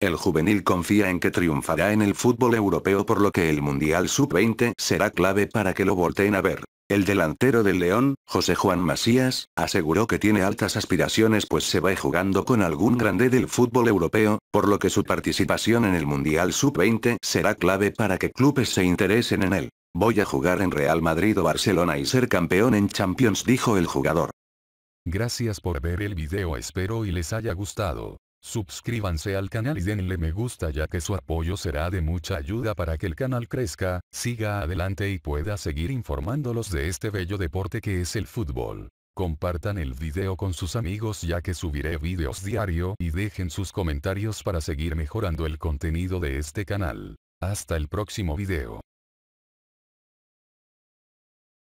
El juvenil confía en que triunfará en el fútbol europeo por lo que el Mundial Sub-20 será clave para que lo volteen a ver. El delantero del León, José Juan Macías, aseguró que tiene altas aspiraciones pues se va jugando con algún grande del fútbol europeo, por lo que su participación en el Mundial Sub-20 será clave para que clubes se interesen en él. Voy a jugar en Real Madrid o Barcelona y ser campeón en Champions dijo el jugador. Gracias por ver el video espero y les haya gustado. Suscríbanse al canal y denle me gusta ya que su apoyo será de mucha ayuda para que el canal crezca, siga adelante y pueda seguir informándolos de este bello deporte que es el fútbol. Compartan el video con sus amigos ya que subiré videos diario y dejen sus comentarios para seguir mejorando el contenido de este canal. Hasta el próximo video.